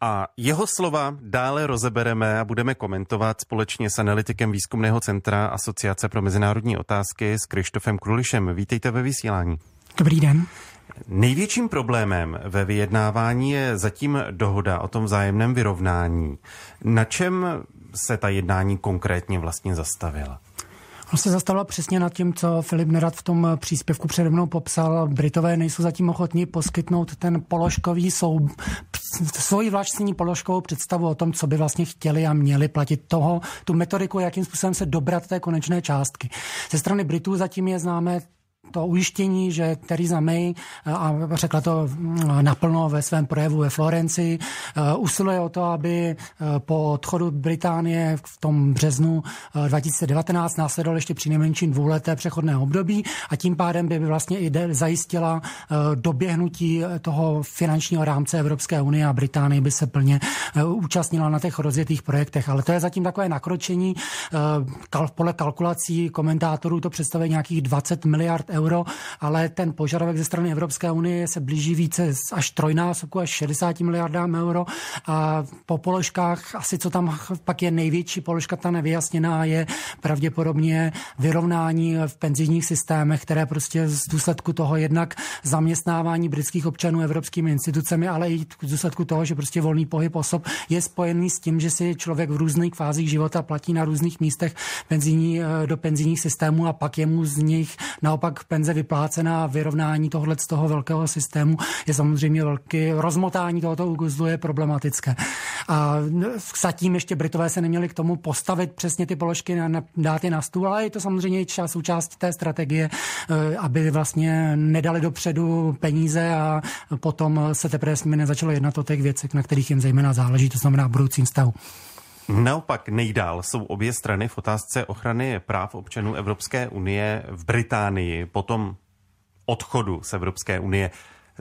A jeho slova dále rozebereme a budeme komentovat společně s analytikem Výzkumného centra Asociace pro mezinárodní otázky s Krištofem Krulišem. Vítejte ve vysílání. Dobrý den. Největším problémem ve vyjednávání je zatím dohoda o tom vzájemném vyrovnání. Na čem se ta jednání konkrétně vlastně zastavila? On se zastavila přesně nad tím, co Filip Nerad v tom příspěvku přede mnou popsal. Britové nejsou zatím ochotní poskytnout ten položkový sou, svoji vlastní položkovou představu o tom, co by vlastně chtěli a měli platit toho, tu metodiku, jakým způsobem se dobrat té konečné částky. Ze strany Britů zatím je známé to ujištění, že Theresa May, eh, a řekla to mm, naplno ve svém projevu ve Florenci, eh, usiluje o to, aby eh, po odchodu Británie v tom březnu 2019 následoval ještě při nejmenším dvouleté přechodné období a tím pádem by vlastně i zajistila doběhnutí toho finančního rámce Evropské unie a Británie by se plně účastnila na těch rozjetých projektech. Ale to je zatím takové nakročení. Podle kalkulací komentátorů to představuje nějakých 20 miliard euro, ale ten požadavek ze strany Evropské unie se blíží více až trojnásobku, až 60 miliardám euro. A po položkách, asi co tam pak je největší položka, ta nevyjasněná, je pravděpodobně vyrovnání v penzijních systémech, které prostě z důsledku toho jednak zaměstnávání britských občanů evropskými institucemi, ale i v důsledku toho, že prostě volný pohyb osob je spojený s tím, že si člověk v různých fázích života platí na různých místech penzijní, eh, do penzijních systémů a pak je mu z nich naopak jinak penze vyplácená, vyrovnání tohle z toho velkého systému je samozřejmě velký rozmotání tohoto úguzlu je problematické. A zatím ještě Britové se neměli k tomu postavit přesně ty položky, na, na, dát je na stůl, ale je to samozřejmě čas, součást té strategie, eh, aby vlastně nedali dopředu peníze a potom se teprve s nimi nezačalo jednat o těch věcech, na kterých jim zejména záleží, to znamená budoucím vztahu. Naopak nejdál jsou obě strany v otázce ochrany práv občanů Evropské unie v Británii po tom odchodu z Evropské unie.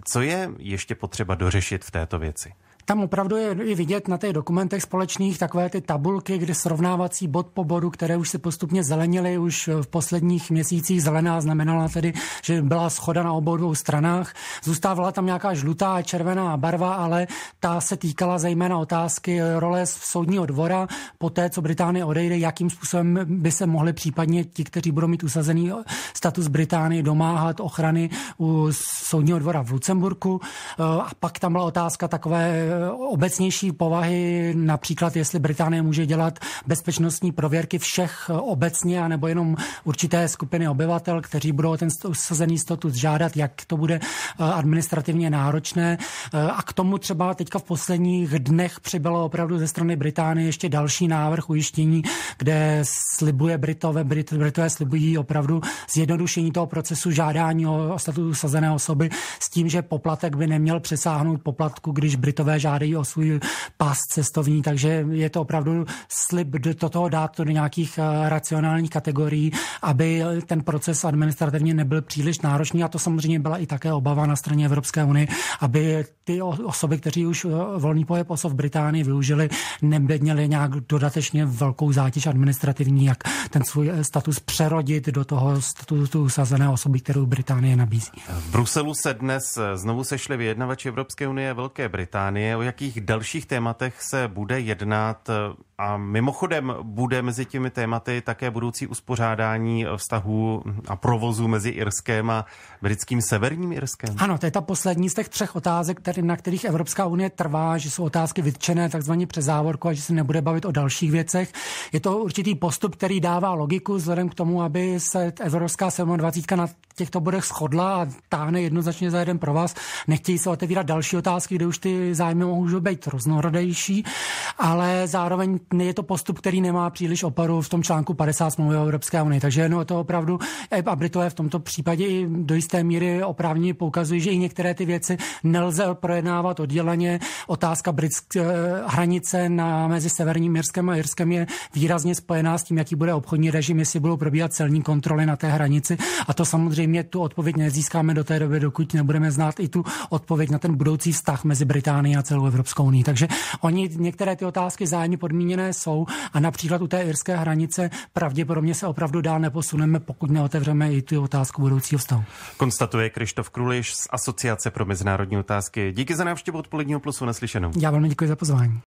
Co je ještě potřeba dořešit v této věci? Tam opravdu je i vidět na těch dokumentech společných takové ty tabulky, kdy srovnávací bod po bodu, které už se postupně zelenily, už v posledních měsících zelená znamenala tedy, že byla schoda na obou dvou stranách. Zůstávala tam nějaká žlutá a červená barva, ale ta se týkala zejména otázky role soudního dvora po té, co Británie odejde, jakým způsobem by se mohli případně ti, kteří budou mít usazený status Británie, domáhat ochrany u soudního dvora v Lucemburku. A pak tam byla otázka takové obecnější povahy, například jestli Británie může dělat bezpečnostní prověrky všech obecně, anebo jenom určité skupiny obyvatel, kteří budou ten usazený status žádat, jak to bude eh, administrativně náročné. Eh, a k tomu třeba teďka v posledních dnech přibylo opravdu ze strany Británie ještě další návrh ujištění, kde slibuje Britové, Brit, Britové slibují opravdu zjednodušení toho procesu žádání o statutu usazené osoby s tím, že poplatek by neměl přesáhnout poplatku, když Britové žádají žádají o svůj pas cestovní, takže je to opravdu slib do toho dát to do nějakých eh, racionálních kategorií, aby ten proces administrativně nebyl příliš náročný a to samozřejmě byla i také obava na straně Evropské unie, aby ty osoby, kteří už eh, volný pohyb osob v Británii využili, neměli nějak dodatečně velkou zátěž administrativní, jak ten svůj eh, status přerodit do toho statusu usazené osoby, kterou Británie nabízí. V Bruselu se dnes znovu sešli vyjednavači Evropské unie a Velké Británie unie. O jakých dalších tématech se bude jednat? Eh, a mimochodem bude mezi těmi tématy také budoucí uspořádání vztahů a provozu mezi Irskem a britským severním Irskem? Ano, to je ta poslední z těch třech otázek, který, na kterých Evropská unie trvá, že jsou otázky vytčené takzvaně přes závorku a že se nebude bavit o dalších věcech. Je to určitý postup, který dává logiku vzhledem k tomu, aby se Evropská 27 na těchto bodech shodla a táhne jednoznačně za jeden pro vás. Nechtějí se otevírat další otázky, kde už ty zájmy zájmy můžou být roznorodejší, ale zároveň je to postup, který nemá příliš oporu v tom článku 50 smlouvy Evropské unie. Takže no, to opravdu eh, a Britové v tomto případě i do jisté míry oprávně poukazují, že i některé ty věci nelze projednávat odděleně. Otázka britské eh, hranice na, mezi Severním Jirskem a Jirskem je výrazně spojená s tím, jaký bude obchodní režim, jestli budou probíhat celní kontroly na té hranici. A to samozřejmě tu odpověď nezískáme do té doby, dokud nebudeme znát i tu odpověď na ten budoucí vztah mezi Británií a celou Evropskou unii. Takže oni některé ty otázky zájemně podmíněné jsou a například u té irské hranice pravděpodobně se opravdu dál neposuneme, pokud neotevřeme i tu otázku budoucího vztahu. Konstatuje Krištof Kruliš z Asociace pro mezinárodní otázky. Díky za návštěvu odpoledního plusu naslyšenou. Já velmi děkuji za pozvání.